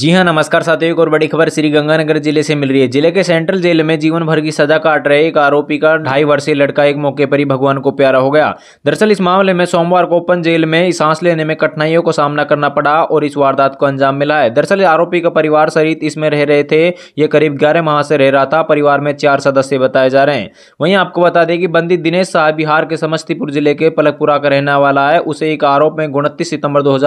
जी हाँ नमस्कार साथियों एक और बड़ी खबर श्री गंगानगर जिले से मिल रही है जिले के सेंट्रल जेल में जीवन भर की सजा काट रहे एक आरोपी का ढाई वर्षीय लड़का एक मौके पर ही भगवान को प्यारा हो गया दरअसल इस मामले में सोमवार को ओपन जेल में सांस लेने में कठिनाइयों को सामना करना पड़ा और इस वारदात को अंजाम मिला है दरअसल आरोपी का परिवार सहित इसमें रह रहे थे ये करीब ग्यारह माह से रह रहा था परिवार में चार सदस्य बताए जा रहे हैं वहीं आपको बता दें कि बंदी दिनेश शाह बिहार के समस्तीपुर जिले के पलकपुरा का रहने वाला है उसे एक आरोप में उनतीस सितंबर दो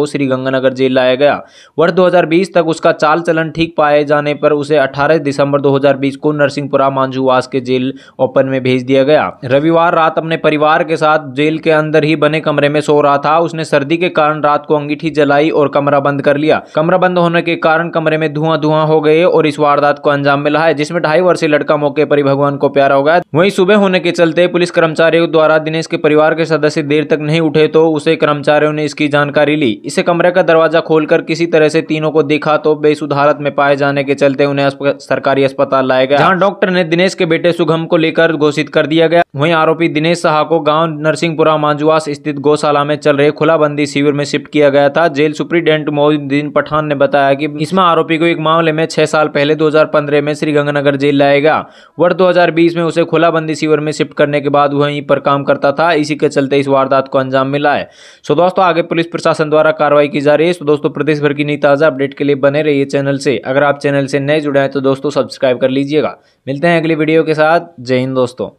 को श्रीगंगानगर जेल लाया गया वर्ष दो 2020 तक उसका चाल चलन ठीक पाए जाने पर उसे 18 दिसंबर 2020 को नरसिंहपुरा मांझूवास के जेल ओपन में भेज दिया गया रविवार रात अपने परिवार के साथ जेल के अंदर ही बने कमरे में सो रहा था उसने सर्दी के कारण रात को अंगीठी जलाई और कमरा बंद कर लिया कमरा बंद होने के कारण कमरे में धुआं धुआं हो गए और इस वारदात को अंजाम मिला है जिसमें ढाई वर्षीय लड़का मौके पर ही भगवान को प्यारा हो गया वही सुबह होने के चलते पुलिस कर्मचारियों द्वारा दिनेश के परिवार के सदस्य देर तक नहीं उठे तो उसे कर्मचारियों ने इसकी जानकारी ली इसे कमरे का दरवाजा खोलकर किसी तरह से तीनों को को दिखा तो बेसुध हालत में पाए जाने के चलते उन्हें सरकारी अस्पताल लाया गया जहाँ डॉक्टर ने दिनेश के बेटे सुगम को लेकर घोषित कर दिया गया वहीं आरोपी दिनेश शाह को गांव नरसिंहपुरा मांजुआस स्थित गौशाला में चल रहे खुलाबंदी शिविर में शिफ्ट किया गया था जेल सुप्रिंटेंडेंट मोहिद्दीन पठान ने बताया की इसमें आरोपी को एक मामले में छह साल पहले दो में श्रीगंगानगर जेल लाया गया वर्ष दो में उसे खुलाबंदी शिविर में शिफ्ट करने के बाद वही पर काम करता था इसी के चलते इस वारदात को अंजाम मिला है सो दोस्तों आगे पुलिस प्रशासन द्वारा कार्रवाई की जा रही है सो दोस्तों प्रदेश भर की नई ताजा अपडेट के लिए बने रहिए चैनल से अगर आप चैनल से नए जुड़े हैं तो दोस्तों सब्सक्राइब कर लीजिएगा मिलते हैं अगली वीडियो के साथ जय हिंद दोस्तों